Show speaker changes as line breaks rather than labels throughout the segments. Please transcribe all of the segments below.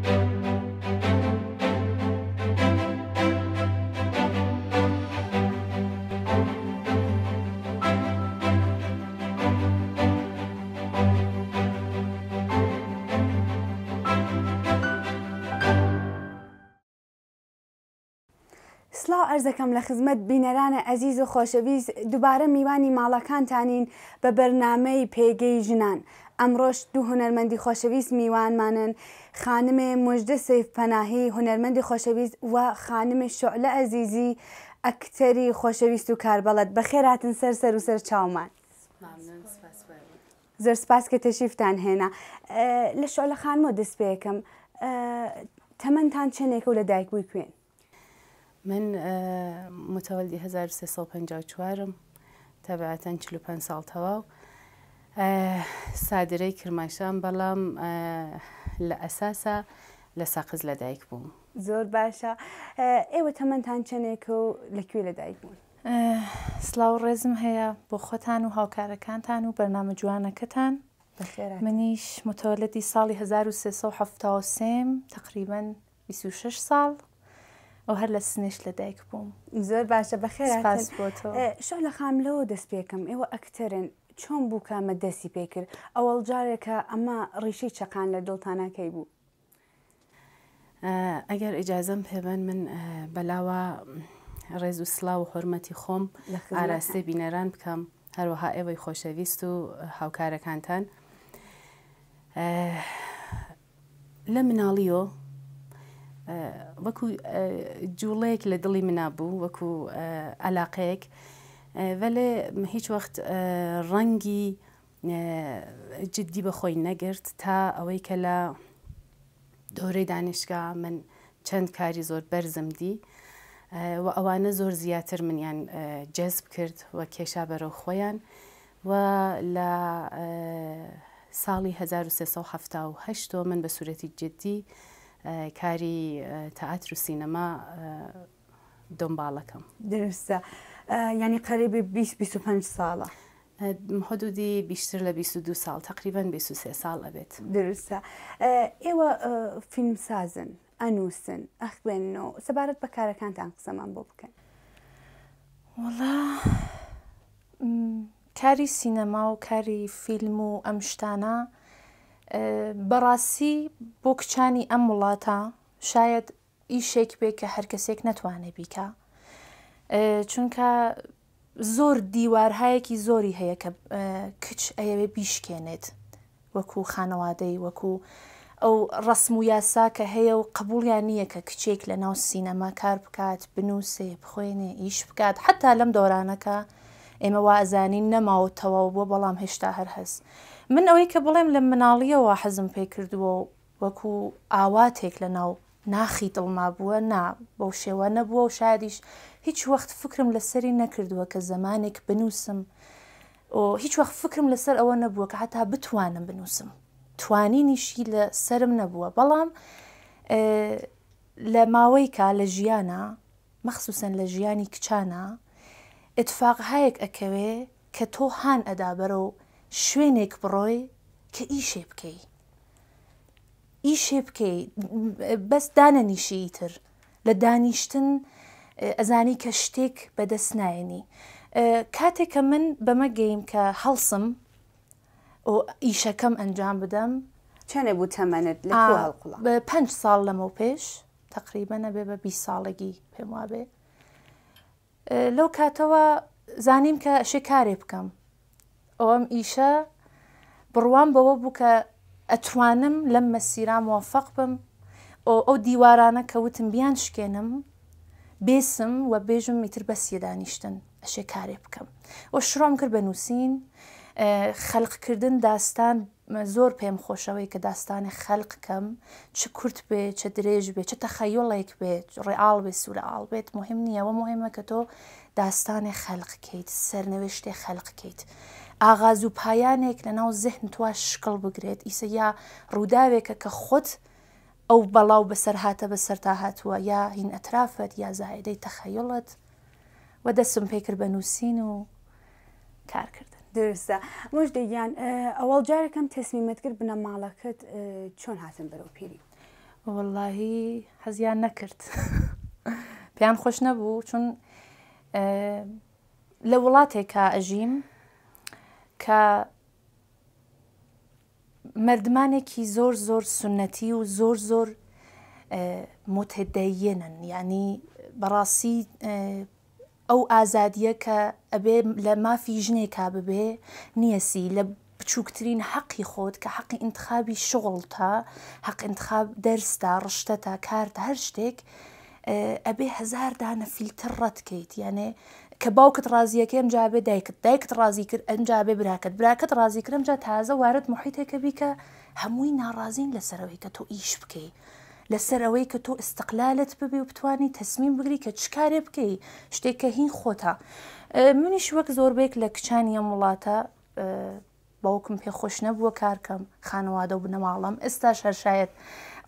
سلااو ئەرزەکەم لە خزمەت بینەرانە ئەزیز و خۆشەویست دووبارە میوانی ماڵەکانتانین بە بەرنمەی پێگەی ژنان ئەمڕۆژ دوو هوەرمەندی خۆشەویست میوانمانن خانمێ مژدە سف پەناهی هوەرمەندی خۆشەویست و خانمێ شعلە ئەزیزی ئەکتەری خۆشەویست و کاربەڵەت بە خێراتن سەر سەر و سەر چاومان زۆر سپاس کە تەشیفتان هێنا لە شعلە خانمۆ دەست پێەکەم تەمەندان چنێکە و لە دایکبووی کوێن من
متەوەلی 1950 چوارم تەبعەتەن 45 ساڵ تەواو سادرەی کرماشان بەڵام لە ئەساسا لە ساقز لەدایک بووم.
زۆر باشە ئێوە تەمەندان چنێکە و لەکوێ لەدایک بوون. سلااو ڕێزم هەیە بۆ خۆتان و هاوکارەکانتان و بەرنامە جوانەکەتان منیش متۆلەتی ساڵی 1970 تقریبان 26 ساڵ ئەو هەر لە سنیش لەدایک بووم زۆر
باشە بەخێر بۆ تۆ شۆ لە خاملەوە دەست پێکەم ئێوە ئەکتەرن چۆن بوو کامە دەستی پێکرد ئەوەڵ جارێکە ئەمە ڕیشەی چەقان لە دڵتانەکەی بوو ئەگەر ئیجازەم پێبەن من بەلاوە ڕێز و
سلااو و حرمەتی خۆم ئاراستی بینەران بکەم هەروەها ئێوەی خۆشەویست و هاوکارەکانتان لە مناڵیۆ وەکو جوڵەیەک لە دڵی منا بوو وەکو ئەلاقەیەک بەێ هیچ وەخت ڕەنگی جددی بەخۆی نەگرت تا ئەوەی کە لە دۆرەی دانیشگا من چەند کاری زۆر بەرزم دی و ئەوانە زۆر زیاتر منیان جەزب کرد و کێشا بەرەو خۆیان و لە ساڵی 1970 من بە سوورەتی جددی کاری تەعاتر و سینەما دۆمباڵەکەم
درستە. ینی قەریبی 25 ساڵە. حدودی بیشتر لە 22 ساڵ تقریبان 23 ساڵ ئەبێت درستە ئێوە فیلمسازن ئەنووسن ئەخبێنەوە سەبارەت بە کارەکانتان قسەمان بۆ بکەن
وڵا کاری سینەما و کاری فیلم و ئەم شتانە بەڕاستی بۆ کچانی ئەم وڵاتە شاید ئیشێک بێ کە هەرکەسێک نەتوانێ بیکە چونکە زۆر دیوارهایەکی زۆری هەیە کە کچ ئەیەوێ بیشکێنێت وەکو خانەوادەی وەکو ئەو ڕسم و یاسا کە هەیە و قبولیان نییە کە کچێک لە ناو سینەما کار بکات بنووسێ بخوێنێ ئیش بکات حتا لەم دۆرانەکە ئێمە وازانین نەماوەتەوە بۆ بەڵام هێشتا هەر هەست من ئەوەی کە بڵێم لە مناڵیەوە حەزم پێ کردووە وەکو ئاواتێک لە ناو ناخی دڵما بووە نا بەو شێوە نەبووە و شادیش هیچ وەخت فکرم لەسەری نەکردووە کە زمانێک بنووسم هیچ وەخت فکرم لەسەر ئەوە نەبووە کە هەتا بتوانم بنووسم توانینیشی لە سرم نەبووە بەڵام لە ماوەی کا لە ژیانە مەخصوسن لە ژیانی کچانە اتفاق هایەک ئەکەوێ کە تۆ هاان ئەدابەرە و شوێنێک بڕۆی کە ئیشێ بکەی ئیشێ بکەی بەس دانەنیشی ئیتر لە دانیشتن ئەزانی کە شتێک بەدەست نایەنی کاتێک کە من بەمە گەیم کە هەڵسم و ئیشەکەم ئەنجام بدەم چەنێ بوو تەمەنت لە پێنج ساڵ لەمە پێش تقریبە نەبێ بە بی ساڵەگی پێم وابێ لەو کاتەوە زانیم کە شێ کارێ بکەم ئەوەم ئیشە بڕوان بەوە بوو کە ئەتوانم لەم مەسیرا موفق بم ئەو دیوارانە کەوتم بیان شکێنم بێسم و بێژم میتر بەسیە دانیشتن ئەشێ کارێ بکەم و شڕۆم کرد بە نووسین خەلقکردن داستان زۆر پێم خۆشەوەی کە داستانی خەلقکەم چ کورت بێ چە درێژ بێ چە تەخەیۆڵێک بێت ڕێعاڵ بێ سوورەعاڵ بێت مهم نییەوە مهمە کە تۆ داستانی خەلقکەیت سەرنەوێشتێ خەلقکەیت. ئاغاز و پایانێک لە ناو زەهن توە شکڵ بگرێت ئیسە یا ڕووداوێکە کە خۆت ئەو بەڵاو بەسەر هاتە بەسەر تا هاتووە یا هین ئەترافەت یا زاهدەی تەخەیڵت وە دەستم پێکرد بە نووسین و کارکردن درستە مژدەیان
ئەوەڵ جارەکەم تەسمیمەتگر بنە ماڵەکەت چۆن هاتن بەرەو پیری
وەلهی حەزیان نەکرد پێیان خۆش نەبوو چون لە وڵاتێکا ئەژیم کە مردمانێکی زۆر زۆر سنەتی و زۆر زۆر متدەەنن ینی بەڕاستی ئەو ئازادیە کە ئەبێ لە مافی ژنێکا ببێ نیەسی لە بچووکترین حەقی خۆت کە حەقی انتخابی شغڵ تا حەق انتخاب دەرستا ڕشتە تا کارت هەر شتێک ئەبێ هزار دانە فیلتر ڕەتکەیت یانێ کە باوکت ڕازیەکە ئەم جابێ دایکت دایکت ڕازی کرد ئەم جابێ براکەت براکەت ڕازی کرم جا تازە وارد محیتێکە بیکە هەمووی ناڕازین لەسەرەوەی کە تۆ ئیش بکەی لەسەر ئەوەی کە تۆ ئستقلالت ببێ و بتانی تەسمیم بگری کە چکارێ بکەی شتێککە هین خۆتا منیش وەک زۆربێک لە کچانی ئەم وڵاتە باوکم پێ خۆش نەبووە کارکەم خانەوادە و بنەماڵم ئێستا شەرشایەت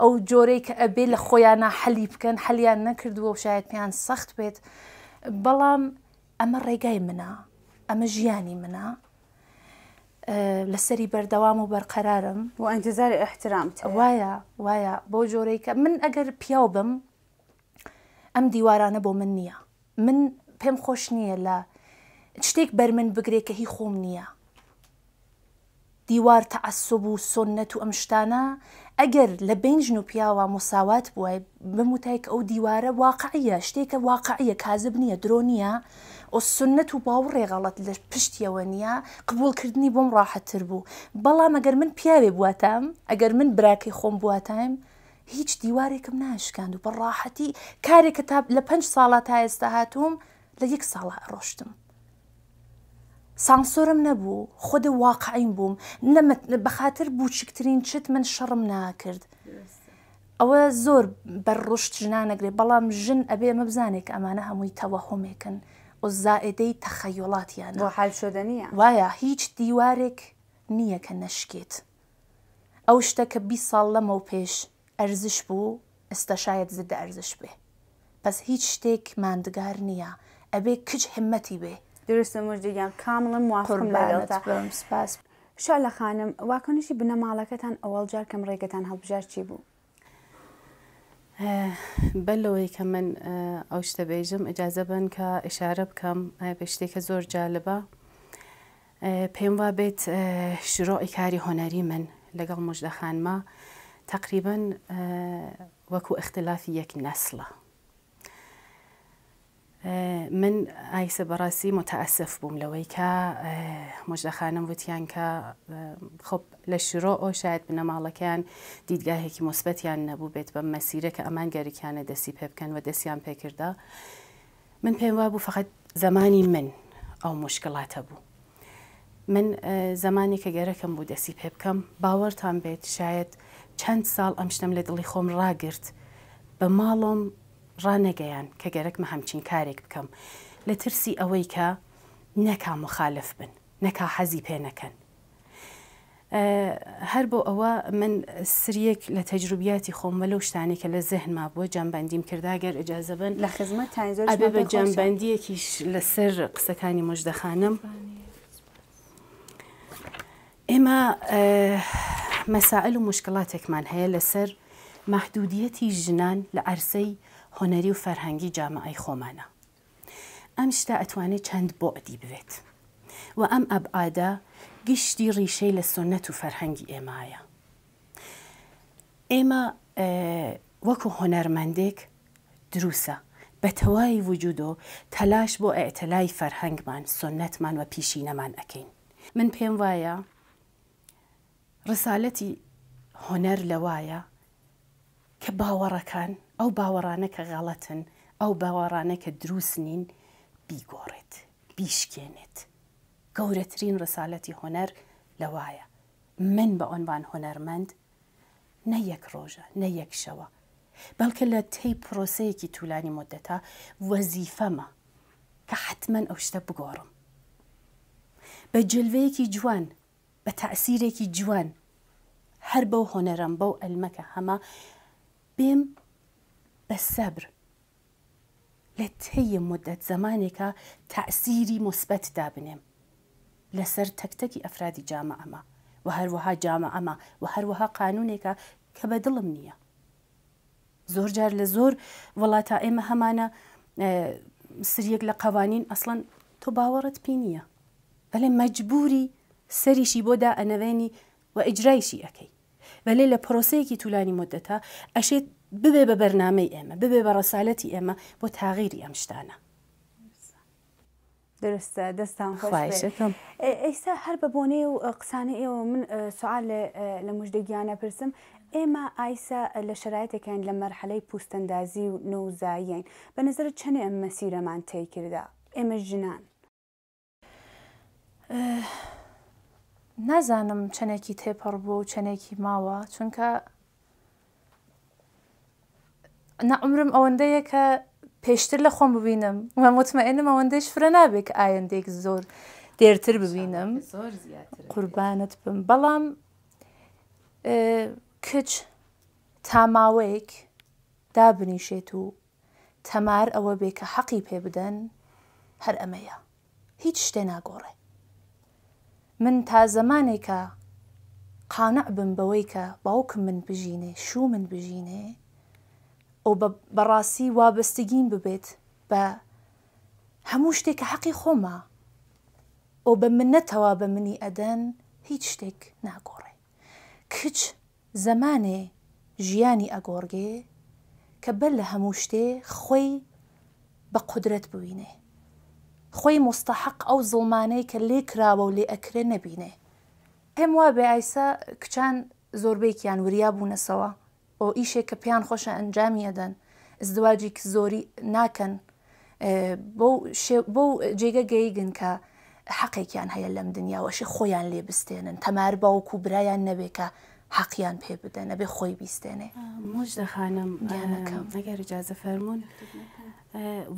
ئەو جۆرەی کە ئەبێ لە خۆیانە حەلی بکەن حەلیان نەکردووە و شاید پێیان سەخت بێت بەڵام ئەمە ڕێگای منە ئەمە ژیانی منە لەسەری بەردەوام و بەرقەرارم و ئەنتزاری احترام وایە وایە بۆ جۆرەی کە من ئەگەر پیاو بم ئەم دیوارانە بۆ من نییە من پێم خۆش نییە لە شتێک بەر من بگرێت کە هی خۆم نییە دیوار تەعسب و سنەت و ئەمشتانە ئەگەر لە بینژن و پیاوە مساوات بووای بموتایک ئەو دیوارە واقعە شتێکە واقعە کازب نییە درۆ نییە و سنت و باو ڕێغەڵەت لە پشتیەوە نییە قبولکردنی بۆم ڕاحەتتر بوو بەڵام ئەگەر من پیاوێ بواتم ئەگەر من براکی خۆم بواتایم هیچ دیوارێکم ناشکاند و بە ڕاحەتی کارێکە تا لە پێنج ساڵە تا ئێستا هاتووم لە یەک ساڵە ڕۆشتم سانسۆرم نەبوو خۆدە واقعین بووم بەخاتر بچکترین چت من شەڕم ناکرد ئەوە زۆر بەڕشت ژنا نەگرێت بەڵام ژن ئەبێ مەبزانێک ئەمانە هەمووی تەوەهۆمێکن زائدەی تەخەیۆڵاتیان حال شدنە وایە هیچ دیوارێک نییە کە نەشکێت ئەو شتە کە بی ساڵ لەمە و پێش ئەرزش بوو ئێستا شاید زدە ئەرزش بێ پس هیچ شتێک مادگار نییە ئەبێ کچ همەتی بێ درستە مردیان کامڵن موافقم لەگەڵ سپاس
شا لە خانم واکنشی بنەماڵەکەتان ئەوەڵجار کەم ڕێگەتان هەڵبژار چی بوو
بە لەوەی کە من ئەو شتە بێژم ئجاازە بن کە ئشارە بکەم بە شتێکە زۆر جالبە پێم وا بێت شرۆی کاری هۆنەری من لەگەڵ مژدەخانمە تقریبن وەکو اختلافی یەک نەسلە من ئایسە بەڕاستی متەعسف بووم لەوەی کە مۆژدەخانم وتیان کە خب لە شرۆ ئەو شاید بنەماڵەکەیان دیدگاهێکی مۆسبەتیان نەبوو بێت بە مەسیرە کە ئەمان گەریکیانە دەسی پێ بکەن و دەستیان پێکردا من پێم وا بوو فقط زمانی من ئەو مشکلاتە بوو من زمانی کە گەرەکەم بوو دەسی پێ بکەم باوەرتان بێت شاید چەند ساڵ ئەم شتم لە دڵی خۆم ڕاگرت بە ماڵۆم ڕانەگەیان کە گەرەکمە هەمچین کارێک بکەم لە ترسی ئەوەی کە نەکا مخالف بن نەکا حەزی پێ نەکەن هەر بۆ ئەوە من سریەک لە تەجروبیاتی خۆم مەلو شتانێکە لە زەهنما بووە جامبندیم کرداگەر ئەجازەبن لە خزمەت ئەبێ بە جامبندیەکیش لەسەر قسەکانی مژدەخانم ئێمە مەسائل و مشکلاتێکمان هەیە لەسەر محدودیەتی ژنان لە ئەرسەی هۆنەری و فەرهەنگی جامعی خۆمانە ئەم شتا ئەتوانێت چەند بۆ ئەدی بوێت و ئەم ئەبعادە گشتی ڕیشەی لە سنەت و فەرهەنگی ئێمایە ئێمە وەکو هۆنەرمەندێک دروسە بە تەواوی وجودۆ تەلاش بۆ ئەتەلای فەرهەنگمان سنەتمان و پیشینەمان ئەەکەین من پێم وایە ڕسالەتی هۆنەر لەوایە کە باوەڕەکان ئەو باوەڕانە کە غەڵەتن ئەو باوەڕانە کە دروست نین بیگۆڕێت بیشکێنێت گەورەترین ڕساالەتی هۆنەر لەوایە من بە ئۆنوان هۆنەرمەند نە یەک ڕۆژە نە یەک شەوە بەڵکە لە تێی پرۆسەیەکی طولانی مدەتا وەزیفەمە کە حتمەن ئەو شتە بگۆڕم بە جلوەیەکی جوان بە تەسیرێکی جوان هەر بەو هۆنەرم بەو ئەلمەکە هەمە بێم بالصبر لتهي مدة زمانك تأثيري مثبت دابنم لسر تكتكي أفراد جامعة ما وهروها جامعة ما وهروها قانونك كبدل نية زور جار لزور ولا وڵاتە همانا هەمانە آه، سریەک لە قوانین ئەسڵەن تۆ باوەڕت پێ نییە بەڵێ مەجبوری سەریشی بۆدا ئەنەوێنی و ئیجرایشی ئەەکەی بەلێ لە پرۆسەیەکی طولانی ببێ بە بەرنمەی ئێمە ببێ بە ڕەسالەتی ئێمە بۆ تاغیری ئەم شتانە
درستە دەستان خۆشەکەم ئێستا هەر بە بۆنێ و قسانە ئێوە من سوال لە مژدەگییانە پرسم ئێمە ئایسا لە شرایەتەکەین لە مەرحەلەی پوستەندازی و نەوزاییین بە نظر چەنێ ئەم مەسیرەمان تێکردا
ئێمە ژنان نازانم چەنێکی تێپەڕ بوو و چەنێکی ماوە چونکە نەعمرم ئەوەندەیە کە پێشتر لە خۆم ببینم وە مطمئنم ئەوەندەش فرە نابێک ئایندێک زۆر دێرتر ببینم قوربانت بم بەڵام کچ تاماوەیەک دابنیشێت و تەمار ئەوە بێ کە حەقی پێ بدەن هەر ئەمەیە هیچ شتێ ناگۆڕێ من تا زمانێکە قانع بم بەوەی کە باوکم من بژینێ شو من بژینێ ئەو بەڕاستی وابستگین ببێت بە هەموو شتێک کە حەقی خۆمە ئەو بە منەتەوە بە منی ئەدەن هیچ شتێک ناگۆڕێ کچ زەمانێ ژیانی ئەگۆڕگێ کە بەر لە هەموو شتێ خۆی بە قدرت ببینێ خۆی مستەحق ئەو زڵمانەی کە لێ کراوە و لێ ئەکرێ نەبینێ پێم وا بێ ئایسا کچان زۆربەیەکیان وریا بوونەسەوە ئەو ئیشێک کە پێیان خۆشە ئەنجامی ئەدەن زدواجی زۆری ناکەن بۆ جێگە گەیگن کە حەقێکیان هەیە لەم دنیاوەشی خۆیان لێ بستێنن تەمار باوکو برایان نەبێکە حەقییان پێ بدەن ئەبێ خۆی بیستێنێ مۆش دەخانم گیانەکەم ئەگەر جازە فەرمونون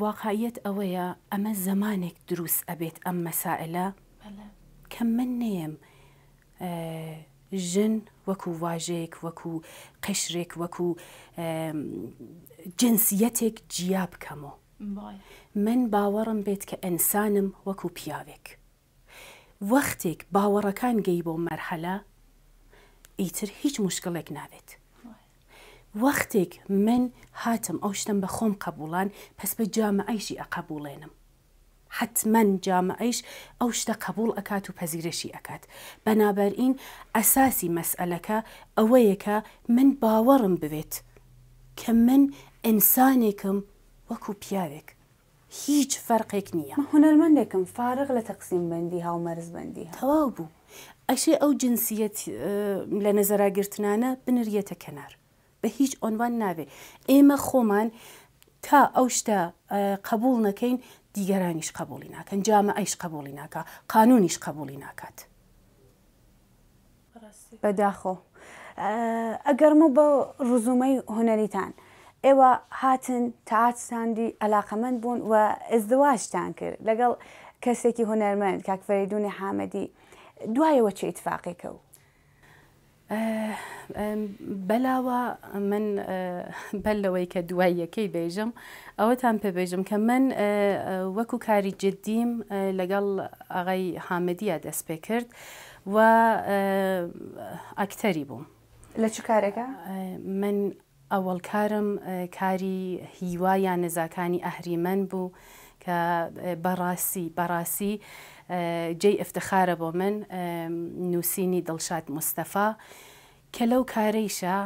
واقعیت ئەوەیە ئەمە
زمانێک دروست ئەبێت ئەم مەسائلە کە من نێم ژن وەکو واژەیەک وەکو قشرێک وەکو جنسیەتێک جیا بکەمەوە من باوەڕم بێت کە ئەنسانم وەکو پیاوێک وەختێک باوەڕەکان گەی بۆ مەرحەلا ئیتر هیچ مشکلێک نابێت وەختێک من هاتم ئەو شتم بە خۆم قبولان پس بە جامە ئەیشی ئەقبولێنم حتمەن جامعەیش ئەو شتە قبول ئەکات و پەزیرەشی ئەکات بەنابەرئین ئەساسی مەسئلەکە ئەوەیەکە من باوەڕم بوێت کە من ئینسانێکم وەکو پیاوێک هیچ فەرقێک نییە هوەرمەندێکم فارغ لە تەقسیم بەندی هاومەرز بەندی تەواو بوو ئەشێ ئەو جنسیەت لە نەزەراگررتانە بنریەتە کەنار بە هیچ ئۆنوان ناوێ ئێمە خۆمان تا ئەو شتە قبول نەکەین دیگەرانیش قبولی ناکەن جامە ئەیش قبولی ناکە قانونیش قبولی ناکات
بەداخۆ ئەگەرمە بە ڕزومەی هوەریتان ئێوە هاتن تاعات ساندی ئەلاقەمەند بوون و ئزدواشتان کرد لەگەڵ کەسێکی هوەرمەند کاکفەریدونی حامەدی دوایەوە چه ئتفاقیکە و بەلاوە من
بەل لەوەی کە دوای یەکەی بێژم ئەوەتان پێبێژم کە من وەکو کاری جددیم لەگەڵ ئاغای حامدیە دەست پێ کرد و ئەکتەری بووم لە چ کارێکە؟ من ئەوەڵ کارم کاری هیوا یان نزاکانی ئەهریمەن بوو. کە بەڕاستی بەڕاستی جێ ئەفتەخارە بۆ من نووسینی دڵشاد مستەفا کە لەو کارەیشە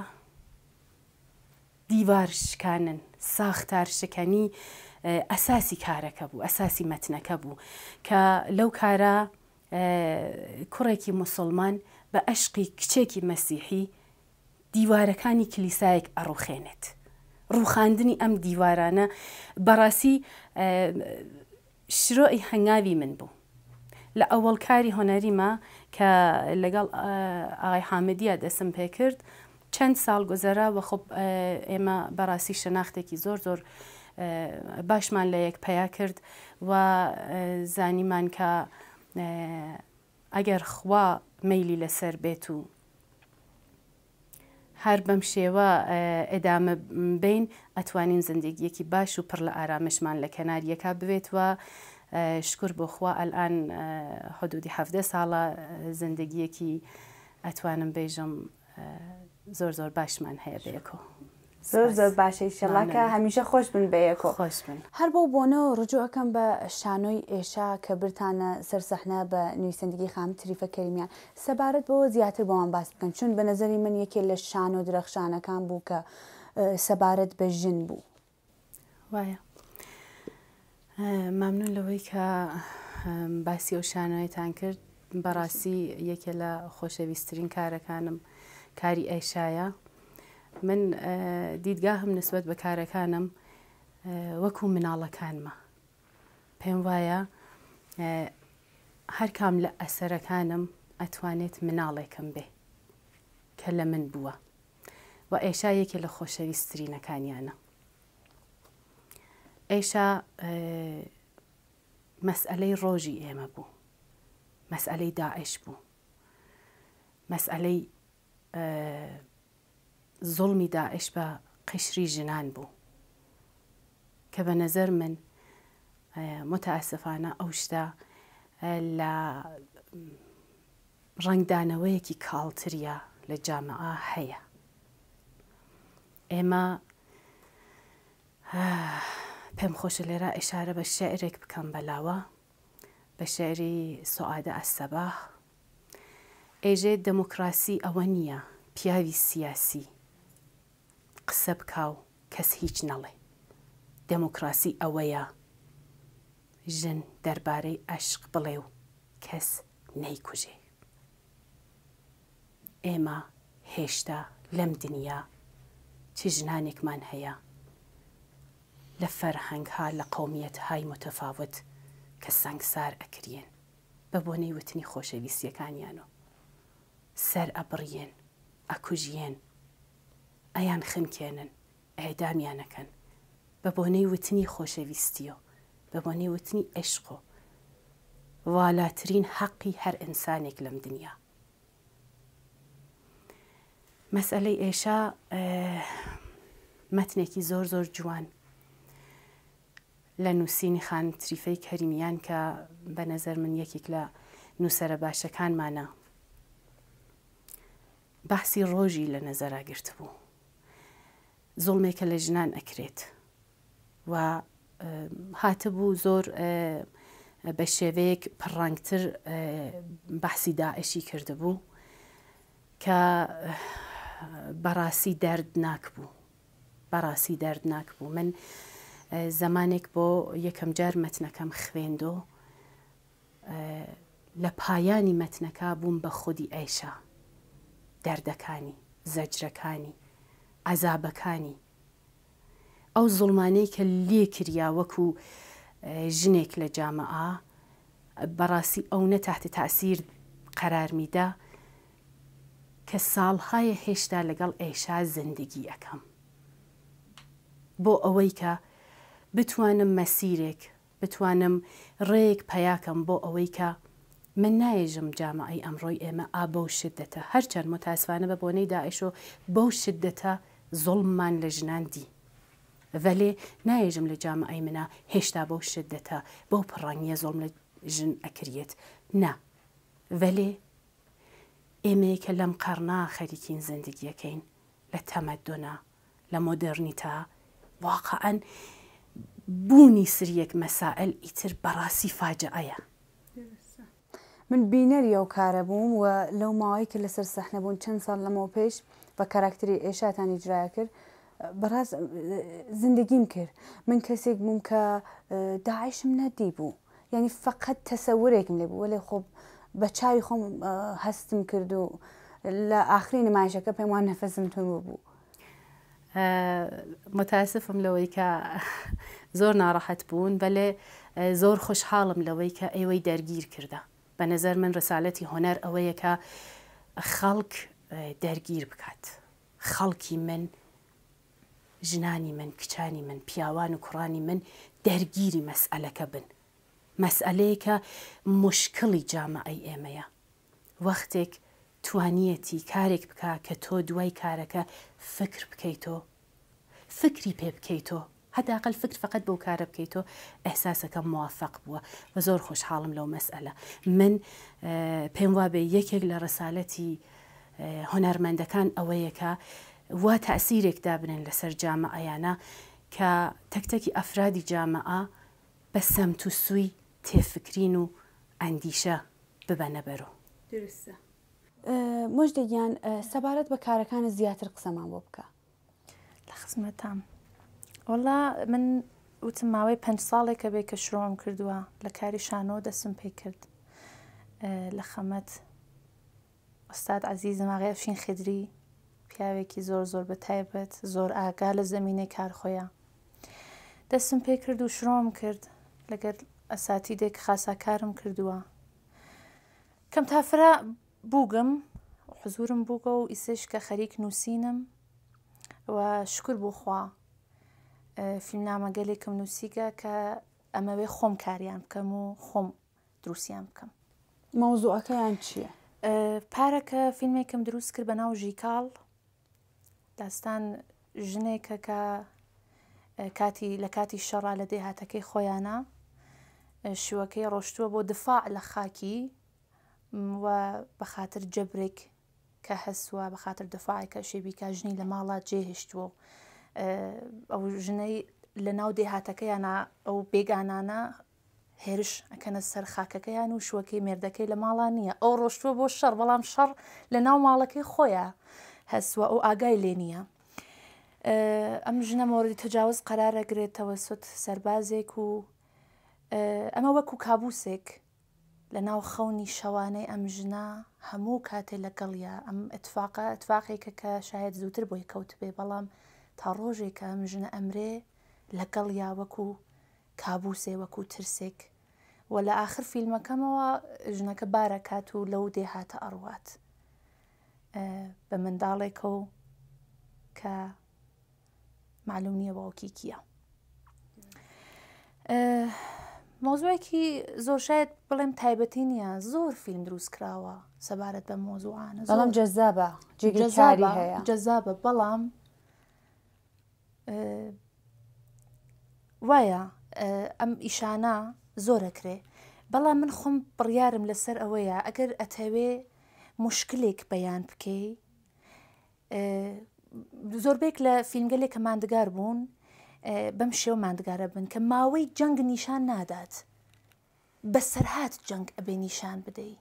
دیوار شکانن ساختار شکەنی ئەساسی کارەکە بوو ئەساسی مەتنەکە بوو کە لەو کارە کوڕێکی مسلمان بە ئەشقی کچێکی مەسیحی دیوارەکانی کلیسایەک ئەڕوخێنێت. ڕووخاندنی ئەم دیوارانە بەڕاستی شرۆی هەنگاوی من بوو لە ئەوەڵ کاری هۆنەریمە کە لەگەڵ ئاغای حامدیە دەسم پێ کرد چەند ساڵ گۆزەرا وە خۆب ئێمە بەڕاستی شەناختێکی زۆر زۆر باشمان لە یەک پیا کرد و زانیمان کە ئەگەر خوا مەلی لەسەر بێت و هەر بەم شێوە ئەدامە بین ئەتوانین زندگیەکی باش و پڕ لە ئارامشمان لە کەناریەکە بوێتوە شکر بۆ خوا ئەلان حدودی هەفتە ساڵە زندگیەکی ئەتوانم بێژم زۆر زۆر باشمان هەیە بەیەکەوە. زۆر
زۆر باشەی شەڵاکە هەمیشە خۆش بن بەیەکۆ خۆش بن هەر بۆ بۆنەوە ڕجوەکەم بە شانۆی ئێشا کە برتانە سەرسەحنا بە نوویسەندگی خام تریفە کەریمیان سەبارەت بۆ زیاتر بۆمان باس بکەن چون بە نظری من یەکێ لە شان و درەخشانەکان بوو کە سەبارەت بە ژن بوو وایە مامنون لەوەی
کە باسی ئەو شانۆیتان کرد بەڕاستی یەکێ لە خۆشەویستترین کارەکانم کاری ئەیشایە من دیدگاهم نسبەت بە کارەکانم وەکو مناڵەکانمە پێم وایە هەر کام لە ئەسەرەکانم ئەتوانێت مناڵێکم بێ کە لە من بووە و ئێشا یەکێ لە خۆشەویستترینەکانیانە ئێشا مەسئلەی ڕۆژی ئێمە بوو مەسئلەی داعش بوو مەسئلەی زڵمی داعش بە قشری ژنان بوو کە بە نەزەر من متاسفانە ئەو شتا لە ڕنگدانەوەیەکی کاڵتریا لە جامعە هەیە ئێمە پێم خۆشە لێرە ئشارە بە شعرێک بکەم بەلاوە بە شعری سوعادە ئەسەباح ئێژێ دەموکراسی ئەوە نییە پیاوی سیاسی قسە بکاو کەس هیچ نەڵێ دەموکراسی ئەوەیە ژن دەربارەی عشق بڵێ و کەس نەیکوژێ ئێمە هێشتا لەم دنیا چ ژنانێکمان هەیە لە فەرهەنگها لە قومیەت های متەفاوت کە سەنگسار ئەکرێن بە بۆنەی وتنی خۆشەویستیەکانیان و سەر ئەبڕیێن ئەکوژیێن ئەیان خنکێنن ئەیدامیانەکەن بە بۆنەی وتنی خۆشەویستیە بە بۆنەی وتنی ئەشقۆ والاترین حەقی هەر ئینسانێک لەم دنیا مەسئلەی ئێشا مەتنێکی زۆر زۆر جوان لە نووسینی خان تریفەی کەریمیان کە بە نەزەر من یەکێک لە نووسرە باشەکانمانە بەحسی ڕۆژی لە نەزەراگررت بوو زڵمێکە لە ژنان ئەکرێت و هاتبوو زۆر بە شێوەیەک پڕڕنگتر بەحسی داعشی کردبوو کە بەڕاستی دەردناک بوو بەڕاستی دەردناک بوو من زمانێک بۆ یەکەم جار مەتنەکەم خوێندۆ لە پایانی مەتنەکە بووم بە خودی ئەیشا دەردەکانی زەجرەکانی عذابەکانی ئەو زڵمانەی کە لێ کریا وەکو ژنێک لە جامەعا بەڕاستی ئەو نەتەحت تاسیر قەرار میدا کە ساڵهای هێشتا لەگەڵ ئێشا زندگی ئەەکەم بۆ ئەوەی کە بتوانم مەسیرێک بتوانم ڕێک پەیاکەم بۆ ئەوەی کە من نایێژم جامعی ئەمڕۆی ئێمە ئا بەو شدەتە هەرچەند متاسفانە بە بۆنەی داعش و بەو شدەتە زڵمان لە ژنان دی بەلێ نایێژم لە جامعی منە هێشتا بەو شدەتە بەو پڕانیە زۆڵم لە ژن ئەکرێت نا بەلێ ئێمەیە کە لەم قەرنا خەریکین زندگیەکەین لە تەمەدۆنا لە مۆدررنیتا واقعەن بوونی سریەک مەسائل ئیتر بەڕاستی فاجعەیە
من بینەریە و کارە بووم و لەو ماوەی کە لەسەر سەحنەبوون چەند ساڵ لەمەوە پێش بە کاراکتری ئێشاتانی جرایە کرد بەڕاست زندگیم کرد من کەسێک بووم کە داعشم نەدی بوو یعنی فقط تەسەورێکم لێ بوو وەێ خۆب بە چاوی خۆم هەستم کرد و لە ئاخری نمایشەکە پێم وان نەفەزم تون بوو
متاسفم لەوەی کە زۆر ناڕەحەت بوون بەلێ زۆر خوشحاڵم لەوەی کە ئێوەی دەرگیر کردە بە نظر من ڕسالەتی هۆنەر ئەوەیەکە خەڵک دەرگیر بکات خەڵکی من ژنانی من کچانی من پیاوان و کوڕانی من دەرگیری مەسئلەکە بن مەسئلەیەکە مشکلی جامعی ئێمەیە وەختێک توانیەتی کارێک بکە کە تۆ دوای کارەکە فکر بکەیتۆ فکری پێ بکەیتۆ هەداقل فکر فقط بۆ کارە بکەیتۆ ئەحساسەکە موافق بووە بە زۆر خۆشحاڵم لەو مەسئلە من پێم وابێ یەکێک لە ڕسالەتی هۆنەرمەندەکان ئەوەیەکە وا تاسیرێک دابنن لەسەر جامە ئەیانە کە تەکتەکی ئەفرادی جامەعە بە سەمت و سووی تێفکرین و ئەندیشە ببەنە بەرەوە
درستە
مژدەگیان سەبارەت بە کارەکانە زیاتر قسەمان بۆ بکە لە خزمەتام وەڵا من وتم ماوەی پێنج ساڵێکە بێ کە شرۆم کردووە لە کاری شانۆ دەسم پێی کرد لە خەمەت ئوستاد عزیزماغیافشین خدری پیاوێکی زۆر زۆر بە تایبەت زۆر ئاگا لە زمینەی کارخۆیە دەستم پێ کرد و شرۆم کرد لەگەر ئەساتی دێک خاساکارم کردووە کەم تافرا بووگم حزورم بووگە و ئیسش کە خەریک نووسینم و شکر بۆ خوا فیلمنامە گەلێکم نووسیگە کە ئەمەوێ خۆم کاریان بکەم و خۆم دروسیان بکەم مەوزوعەکەیان چییە؟ پارەکە فیلمێکم دروست کرد بە ناو ژیکاڵ داستان ژنێکە کە کاتی لە کاتی شەڕا لە دێهاتەکەی خۆیانە شوەکەی ڕۆشتووە بۆ دفاع لە خاکی و بەخاطر جەبرێک کە هەسووە بەخاطر دفاعکە شێبیکە ژنی لە ماڵا جێهشتووە ئەو ژنەی لە ناو دێهاتەکەیانە ئەو بێگانانە هێرش ئەکەنە سەر خاکەکەیان و شوەکەی مێردەکەی لە ماڵان نییە ئەو ڕۆشتووە بۆ شەر بەڵام شەڕ لە ناو ماڵەکەی خۆیە هەسووە ئەو ئاگای لێ نییە. ئەم ژنە مۆری تەجاوز قەرارەگرێتەوە سوت سربازێک و ئەمە وەکو کابوسێک لە ناو خەونی شەوانەی ئەم ژنا هەموو کاتێ لەگەڵە ئەم اتفاقە اتفاقێکە کە شاید زووتر بۆی کەوت بێ بەڵام تا ڕۆژێکە ئەم ژنە ئەمرێ لەگەڵ یا وەکو کابوسێ وەکو ترسێک و لە آخر فیلمەکەمەوە ژنەکە بارە کات و لەو دێهاتە ئەڕوات بە منداڵێکە و کە معلوم نییە باوکی کیە مۆزوەیەکی زۆر شاید بڵێم تایبەتی نییە زۆر فیلم دروست کراوە سەبارەت بە مۆزوعانە بەڵام جەزابە جگەزاری هەیە جەزابە بەڵام وایە ئەم ئیشانە زۆرەکرێ بەڵام من خۆم بڕیارم لەسەر ئەوەیە ئەگەر ئەتەوێ مشکلێک بەیان بکەی زۆربێک لە فیلمگەلێک کە مادەگار بوون بەم شێو مادەگارە بن کە ماوەی جەنگ نیشان نادات بەسەرهات جەنگ ئەبێ نیشان بدەی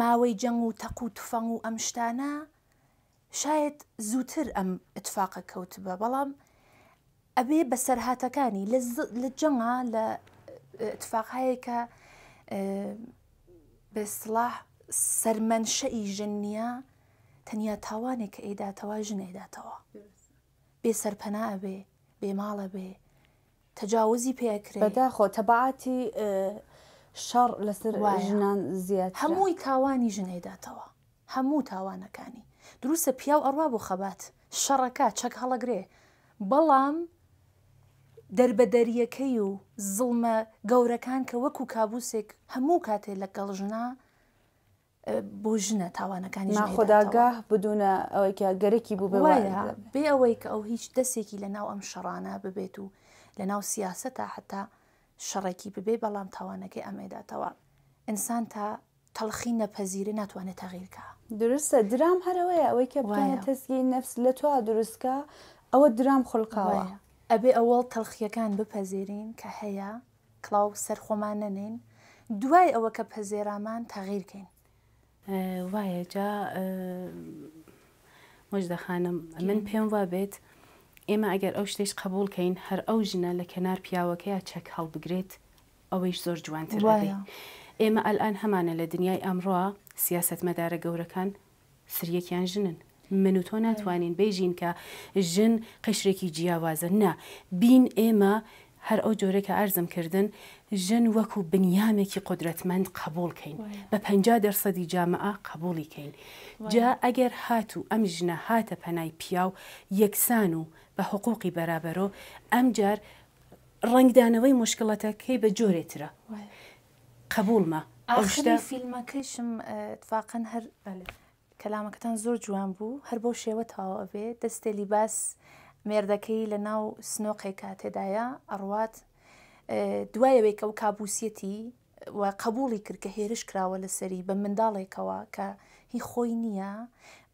ماوەی جەنگ و تەق و تفەنگ و ئەم شتانە شاید زووتر ئەم اتفاقە کەوت بە بەڵام ئەبێ بە سەرهاتەکانی لە جەما لە اتفاقهەیەکە بەسلاح سەرمەنشەئی ژنیە تەنیا تاوانێک کە ئێداتەوە ژن ئێداتەوە بێ سەرپەنا ئەبێ بێماڵە بێ تەجاوزی پێکرێت بەداخۆ تەبعاتی شەڕ لەسەر ژنان زیات هەمووی تاوانی ژنێداتەوە هەموو تاوانەکانی دروستە پیا و ئەڕوا بۆ خەبات شەڕەکە چەک هەڵەگرێ بەڵام دەربەدەریەکەی و زڵمە گەورەکان کە وەکو کابوسێک هەموو کاتێ لەگەڵ ژنا بۆ ژنە تاوانەکانی خۆداگاه
بدونە ئەوەیکە گەرەکی بوو
بێ ئەوەی کە ئەو هیچ دەسێکی لە ناو ئەم شەڕانە ببێت و لە ناو سیاسە تا حتا شەڕێکی ببێ بەڵام تاوانەکەی ئەمێداتەوە ئینسان تا تەڵخی نەپەزیری ناتوانێت تەغیرکە
درستە درام هەرەوەیە ئەوەی کە بڵایە تەسگی نەفس لە تۆ دروستکە ئەوە
درام خڵقاوە ئەبێ ئەوەڵ تەلخیەکان بپەزێرین کە هەیە کلااو سەرخۆمان نەنین دوای ئەوە کە پەزێرامان تاغیرکەین
وایە جا مۆژدەخانم من پێم وا بێت ئێمە ئەگەر ئەو شتێش قبولکەین هەر ئەو ژنە لە کەنار پیاوەکەیە چەک هەڵبگرێت ئەوەیش زۆر جوانتر ئێمە ئەلان هەمانە لە دنیای ئەمڕۆ سیاست مەدارە گەورەکان سریەکیان ژنن من و تۆ ناتوانین بێژین کە ژن قشرێکی جیاوازە نا بین ئێمە هەر ئەو جۆرەکە ئارزم کردن ژن وەکو بنیامێکی قدرەتمەند قبولکەین بە 50 دەرسەدی جامعە قبولیکەین جا ئەگەر هات و ئەم ژنە هاتە پەنای پیا و یەکسان و بە حقوقی بەرابەرۆ ئەم جار ڕنگدانەوەی مشکلەتەکەی بە جۆرێترە قبولمە ئەو
فیلمەکەیشم فاقەن هەر بەێت. کەلامەکەتان زۆر جوان بوو هەر بۆ شێوە تاوە ئەبێ دەستێ لیباس مێردەکەی لە ناو سنۆقێکا تێدایە ئەڕوات دوایەوەی کە و کابوسەتی و قبولی کرد کە هێرش کراوە لەسەری بە منداڵێکەوە کە هی خۆی نییە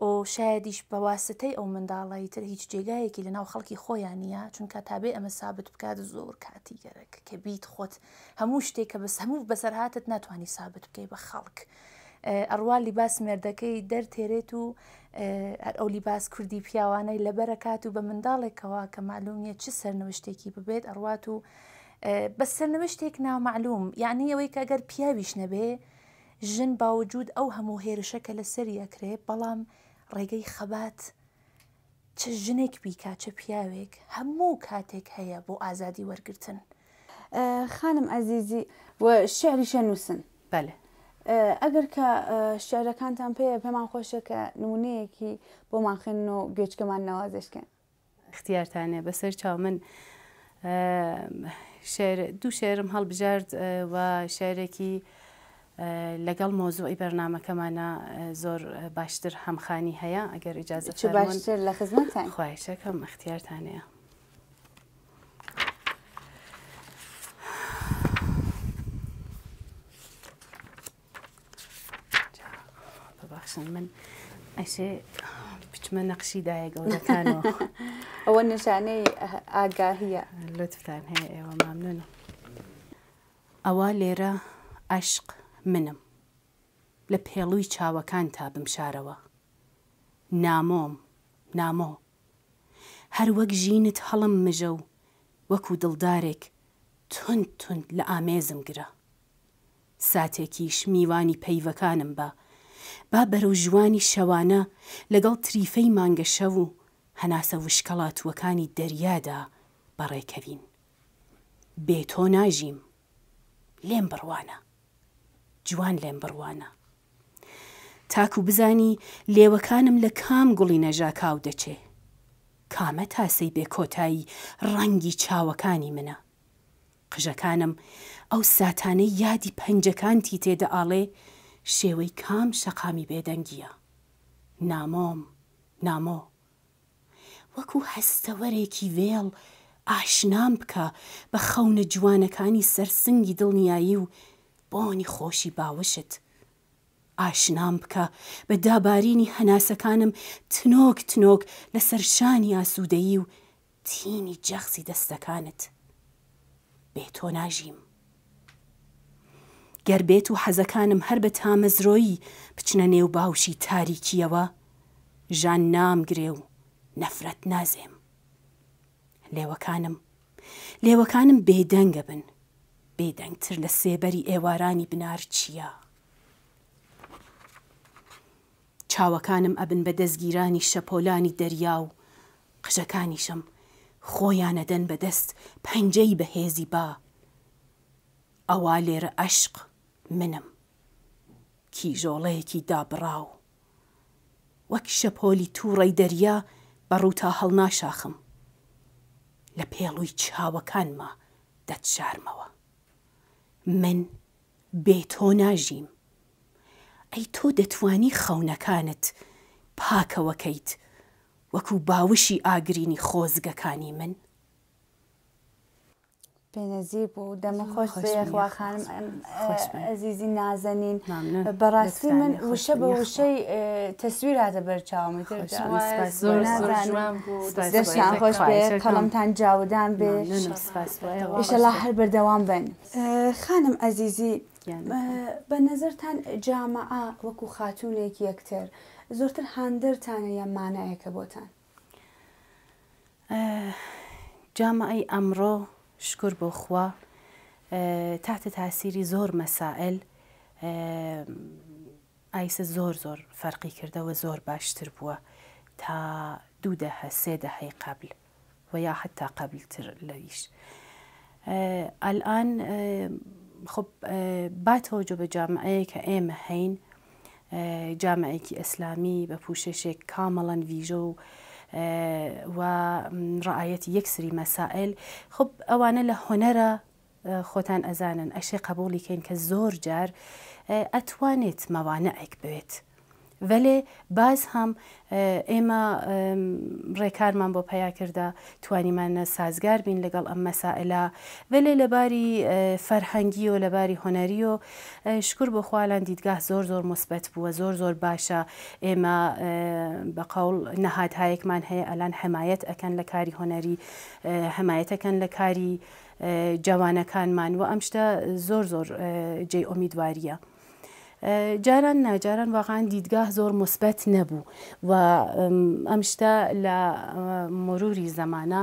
و شایدیش بەواستەی ئەو منداڵی تر هیچ جێگایەکی لە ناو خەڵکی خۆیان نییە چونکە تابێ ئەمە سابت بکات زۆر کاتی گەرەك کە بیت خۆت هەموو شتێک کە بەس هەموو بەسەرهاتت ناتوانانی سابت بکەی بە خەڵک. ئەڕوا لیباس مێردەکەی دەرتێرێت و ئەو لیباس کوردی پیاوانەی لەبەرەکات و بە منداڵێکەوە کە معلومیە چ سەرنوشتێکی ببێت ئەڕوات و بە سەرنوشتێک نامعلوم یعنی ئەوەی کەگەر پیاویش نەبێ ژن باوجود ئەو هەموو هێرشەکە لە سەریەکرێ بەڵام ڕێگەی خەبات چه ژنێک بیکات چه پیاوێک هەموو کاتێک هەیە بۆ ئازادی وەرگتن خانم ئازیزی
شعریشە نووسن بەێ ئەگەر کە شعرەکانتان پێ پێمان خۆشە کە نمونەیەکی بۆمان خوێن و گوێچکەمان ناوازشکەن
اختیارتانێ بەسەر چاو من دوو شێرم هەڵبژارد و شارێکی لەگەڵ مۆزوعی بەرنمەکەمانە زۆر باشتر هەمخانی هەیە ئەگەر ئیجازە باشتر لە خزمەتان خۆشەکەم اختیارتانەیە باشن من ئەشێ بچمە نەقشیدایە گەڵەکانەوە
ئەوە نشانەی ئاگاهیە لطفتان هەیە ئێوە
مامنونە ئەوە لێرە عشق منم لە پێڵووی چاوەکان تا بمشارەوە نامۆم نامۆ هەر وەک ژینت هەڵم مژە و وەکو دڵدارێک تند تند لە ئامێزم گرە ساتێکیش میوانی پەیوەکانم بە با بەرەو ژوانی شەوانە لەگەڵ تریفەی مانگەشە و هەناسە وشکەڵاتوەکانی دەریادا بەڕێکەوین بێ تۆ ناژیم لێم بڕوانە جوان لێم بڕوانە تاکو بزانی لێوەکانم لە کام گوڵی نەژا کاو دەچێ کامە تاسەی بێ کۆتایی ڕەنگی چاوەکانی منە قژەکانم ئەو ساتانەی یادی پەنجەکانتی تێدا ئاڵێ شێوەی کام شەقامی بێدەنگیە نامۆم نامۆ وەکو هەستەوەرێکی وێڵ ئاشنام بکە بە خەونە جوانەکانی سەرسنگی دڵنیایی و بۆنی خۆشی باوشت ئاشنام بکە بە دابارینی هەناسەکانم تنۆک تنۆک لە سەرشانی ئاسوودەیی و تینی جەخسی دەستەکانت بێتۆ ناژیم گەر بێت و حەزەکانم هەر بە تامەزرۆیی بچنە نێو باوشی تاریکیەوە ژان نامگرێ و نەفرەت نازێم لێوەکانم لێوەکانم بێدەنگە بن بێدەنگتر لە سێبەری ئێوارانی بنار چییە چاوەکانم ئەبن بە دەستگیرانی شەپۆلانی دەریا و قژەکانیشم خۆیانەدەن بەدەست پەنجەی بەهێزی با ئەوا لێرە عشق منم کیژۆڵەیەکی دابڕاو وەک شەپۆلی تووڕی دەریا بەڕووتا هەڵناشاخم لە پێڵووی چاوەکانمە دەتشارمەوە من بێ تۆ ناژیم ئەی تۆ دەتوانی خەونەکانت پاکەوەکەیت وەکو باوشی ئاگرینی خۆزگەکانی
من؟ به نظیر بود دم خوش بیخ و خانم عزیزی نازنین یعنی براستی من وشه به وشه تصویر بود برچاومی شان خوش به قلم تن جاودان به ایشالله هر بردوام بین خانم عزیزی به نظر خاتون یک یکتر وەکو هندر تن یا معنی که بۆتان
جامعه امرو شکر بۆ خوا تحت زور مسائل مەسائل زور زور فرقی کرده و زور باشتر بووە تا دو دەهە سه قبل و یا قبل تر لیش. الان خب با توجه به جامعه که ئێمە هەین جامعه که اسلامی پوشش کاملا کاملاً وڕعاەتی یەکسری مەسائل خب ئەوانە لە هۆنەرە خۆتان ئەزانن ئەشێ قبولی کەین کە زۆر جار ئەتوانێت مەوانەئێک بوێت. وەلێ باز هەم ئێمە ڕێکارمان بۆ پیا کردە توانیمانە سازگار بین لەگەڵ ئەم مەسائلە وەلێ لەباری فەرهەنگی و لەباری هۆنەری و شکر بۆ خوالان دیدگاه زۆر زۆر مثبت بووە زۆر زۆر باشە ئێمە بەقول نەهادهایەکمان هەیە ئەلان حمایەت ئەەکەن لە کاری هۆنەری حمایەتەکەن لە کاری جوانەکانمان و ئەم شتە زۆر زۆر جێ ئۆمیدواریە. جاران ناجاران واقعا دیدگاه زۆر مثبت نەبوو و ئەم شتە لە مروری زمانە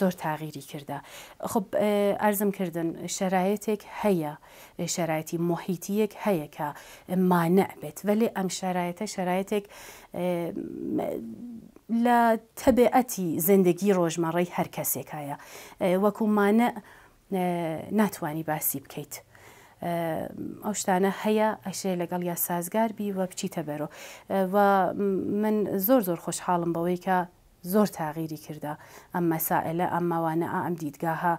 زۆر تاغیری کردە خب ئەرزم کردن شرایەتێک هەیە شرایەتی مۆحیتیەک هەیە کە مانە بێت ولی ئەم شرایەتە شرایەتێک لە تەبعەتی زندگی ڕۆژمەڕی هەر کەسێکایە وەکومانە ناتوانانی باسی بکەیت. ئەو شتانە هەیە ئەشێ لەگەڵ یا سازگار بی وە بچیتە بەرۆ و من زۆر زۆر خۆشحاڵم بەوەی کە زۆر تاغیری کردە ئەم مەسائلە ئەم ماوانە ئەم دیدگاها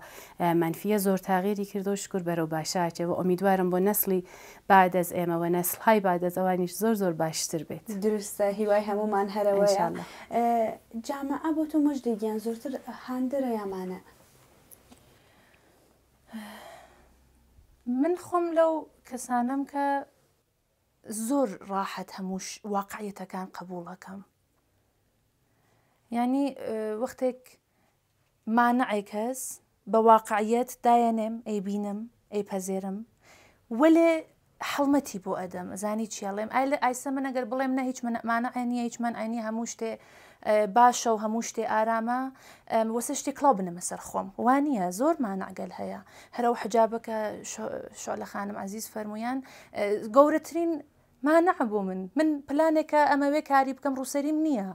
منفیە زۆر تاغیری کردو شکر بەرەو باشاچەوە ئۆمیدوارم بۆ نسلی بعدەز ئێمەوە نسل های بعدەز ئەوانیش زۆر زۆر باشتر
بێت درستە هیوای هەمومان هەرەوە جامعە بۆ تۆ مەژدەگیان زۆرتر
هاندرە یامانە. من خۆم لەو کەسانم کە زۆر ڕاحەت هەمووش واقعەتەکان قبولەکەم ینی وەختێک مانەعی کەس بە واقعیت دایەنێم ئەی بینم ئەی پەزێرم وەێ حڵمەتی بۆ ئەدەم زانی چیاڵێم ئای لە ئایسە من ئەگەر بڵێم نە هیچ منمانە ئەنی هیچ من ئەنی هەموو شتێ باشە و هەموو شتێ ئارامە وەسە شتێک کڵاو بنەمە سەر خۆم وانە زۆر ماناگەل هەیە هەرو حجابەکە شۆلە خانم عزیز فەرمویان گەورەترین مانع بوو من من پلانێکە ئەمەوێ کاری بکەم ڕووسەریم نییە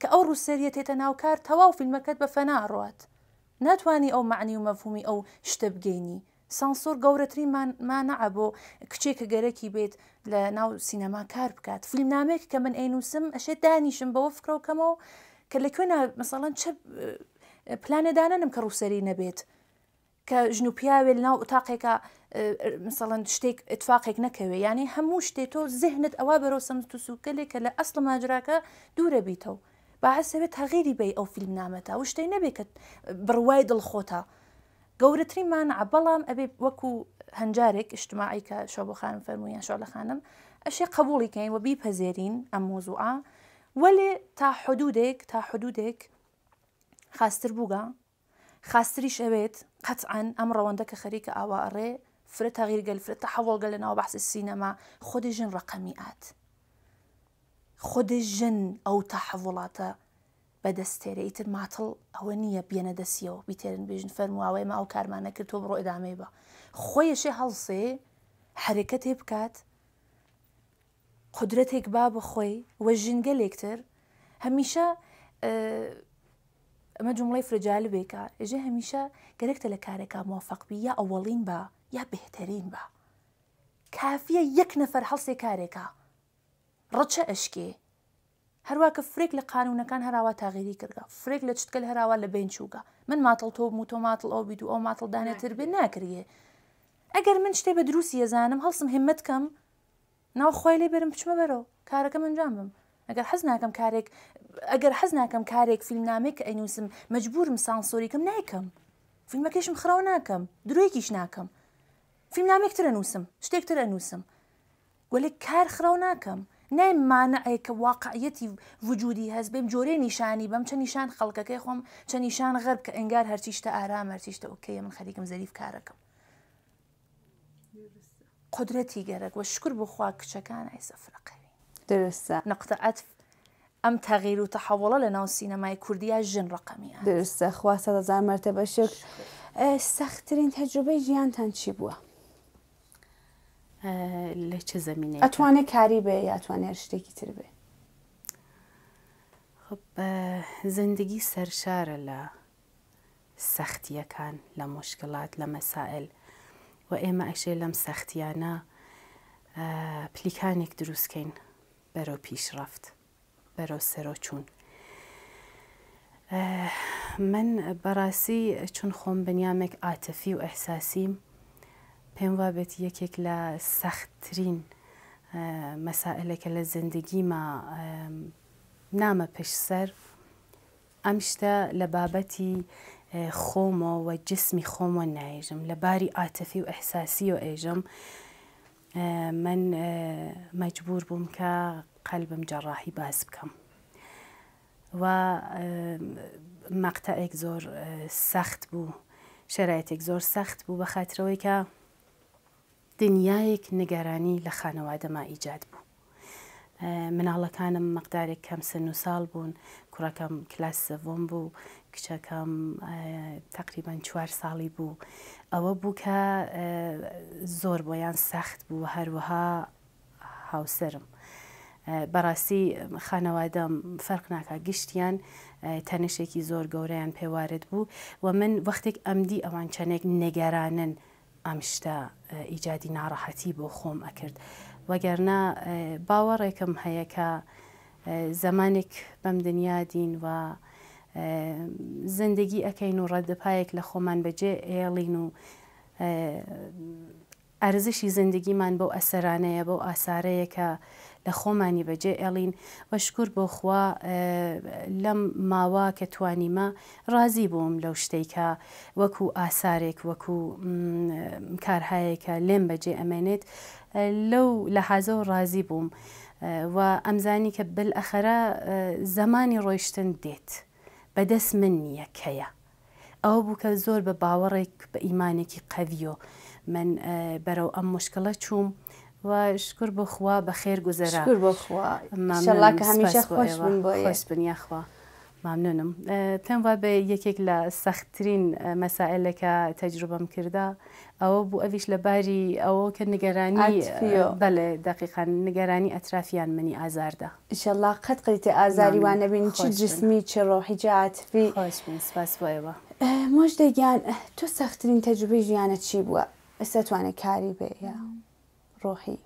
کە ئەو ڕووسەریە تێتە ناوکار تەواو فیلمەکەت بە فەنا ڕات ناتوانانی ئەو معنی و مەفهومی ئەو شتە بگەینی سانسۆر گەورەتریمان نەعبۆ کچێکە گەرەکی بێت لە ناو سینەما کار بکات فیلمنامێک کە من ئەینوسم ئەشێ دانیشم بەوە فکرەوەکەمەوە کە لەکوێنا مەسەڵەن چه پلانێدانەنم کە ڕووسری نەبێت کە ژن و پیاوێ ناو ئوتاقێکە مثلەن شتێک اتفاقێک نەکەوێ یعنی هەموو شتێت تۆ زهنت ئەوە بەرەو سەمت و سوکەلێک کە لە ئەسڵ ماجراکە دوورە بیتەوە باعسەوێت هەغیری بێ ئەو فیلم نامەتە و شتەی نەبێت کە بڕوای دڵخۆتە. گەورەتریمان بەڵام ئەبێ وەکو هەنجارێک اجتماعی کە شۆ بۆ خانم فەرمویان شۆلە خانم ئەشێ قبولی کەین و بیپەزێرین ئەم مۆزوعە وەێ تا حدودێک تا حدودێک خاستر بووگە خاستریش ئەوێت قەتعاان ئەم ڕەوەندە کە خەریکە ئاواڕێ فرە تاغیرگەل فرە تەحەوڵگە لە ناو بەحسی سینەما خۆدەژن ڕقەمی ئات خۆدەژن ئەو تەحەوڵاتە بەدەستێرەیتر ماتڵ ئەوە نییە بێنە دەسیەوە بیتێرن بێژن فەرمواوەی ما ئەو کارمانە کرد تۆ بڕۆ ئەدامەی بە خۆیشێ هەڵسێ حرەکە تێ بکات قدرەتێک با بخۆی وە ژنگەلێکتر هەمیشە ئەمە جمڵی فرجال بێکە ئێژێ هەمیشە گەرەکتە لە کارێکا مۆفقبی یا ئەوەڵین بە یا بهترین بە کافیە یەک نەفەر هەڵسێ کارێکە ڕەچە ئەشکێ هەروواکە فرێک لە قانونەکان هەراوە تاغیری کردگە فرێک لە چتکە لە هەراوە لە بین چووگە من ماتڵ تۆ و تۆ ماتڵ ئەو بیت و ئەو ماتڵ دانێتتر بێ ناکرێ ئەگەر من شتێ بە دروستی ێزانم هەڵسم هێمت کەم ناوخوای لێ بەرم بچمە بەرەوە کارەکە منجام بم ئەگەر حەز ناکەم کارێک ئەگەر حەز ناکەم کارێک فیلمنامێک کە ئەینوسم مجبورم سانسۆریکم نایکەم فیلمەکەشم خراو ناکەم درۆیەکیش ناکەم فیلمنامێکتر ئەنووسم شتێکتر ئەنووسم گوەلێک کار خراو ناکەم نایمانە ئەیکە واقعەتی وجودی هەست بێم جۆرەی نیشانی بەم چە نیشان خەڵکەکەی خۆم چە نیشان غەر کە ئەنگار هەرچیشتە ئارام هەرچیشتە ئۆکەیە من خەریکم زەریف کارەکەم قدرەتی گەرەک وە شکر بخوا کچەکان ئای سەفرەقەوی درستە نقطەعەت ئەم تەغیر و تەحەوڵە لە ناو سینەمای کوردیا ژن ڕقەمی
درستە خوا سەدەزار مەرتە بە شک سەختترین تەجربەی ژیانتان چی بووە؟ لە چه زمینێ ئەتوانێت کاری بێ یاتوانێت شتێکی تر بێ
زندگی سەرشارە لە سەختیەکان لە مشکلات لە مەسائل و ئێمە ئەشێ لەم سەختیانە پلیکانێک دروستکەین بەرەو پیشڕفت بەرەو سەرۆ چوون من بەڕاستی چون خۆم بنیامێک ئاتەفی و ئەحساسیم پێم وا بێت یەکێک لە سەختترین اه، مەسائلەکە لە زندگیما اه، نامە پشسەر ئەم شتە لە بابەتی اه، و جسمی خۆمە نایژم لە باری ئاتەفی و ئەحساسی و ئێژم من مجبور بووم کە قەلبم جەڕاحی باز بکەم و مەقتەێک زۆر سەخت بوو شرایەتێک زۆر سەخت بوو بە خاطرەوەی کە دنیایەک نگەرانی لە خانەوادەما ئیجاد بوو. مناڵەکانم مەقدارێک کەم سن و ساڵ بوون کوڕەکەم کلاس سەڤۆم بوو کچەکەم تقریبان چوار ساڵی بوو ئەوە بوو کە زۆر بۆیان سەخت بوو هەروەها هاوسرم. بەڕاستی خانەوادەم فەرق ناکە گشتیان تەنشێکی زۆر گەورەیان پێوارد بوو و من وەختێک ئەمدی ئەوان چەندێک نەگەرانن ئامیشتە ئیجادی ناڕەحەتی بۆ خۆم ئەکرد وەگەرنا باوەڕێکم هەیەکە زمانێک بەم دنیادین و زندگی ئەەکەین و ڕەدەپایەک لە خۆمان بەجێ ئێڵین و ئەرزشی زندگیمان بەو ئەسەرانەیە بەو ئاسارەیەکە لە خۆمانی بەجێ ئەڵین بەشکور بۆ خوا لەم ماوا کە توانیمە ڕازی بووم لەو شتێکە وەکو ئاسارێک وەکو کارهایەکە لێم بەجێ ئەمێنێت لەو لە حازە و ڕازی بووم و ئەمزانی کە بل ئەخەرە زمانی ڕۆیشتن دێت بەدەست من یەکەیە ئەو بووکە زۆر بە باوەڕێک بە ئیمانێکی قەویۆ من بەرەو ئەم مشکلە چووم. و شکر به خوا به خیر گذره شکر به خوا شالله که همیشه خوش بن باید خوش خوا ممنونم تم و به یک یک سختترین مسائل که تجربه کرده او بو اویش لباری او که نگرانی بله دقیقا نگرانی اطرافیان منی ده
انشالله قد قدیت آزاری و نبین چه جسمی چه روحی جا عطفی خوش بین سپاس بایوا مجده گیان تو سختترین تجربه جیانه چی بوا؟ استوانه
کاری به یا؟ ڕۆحی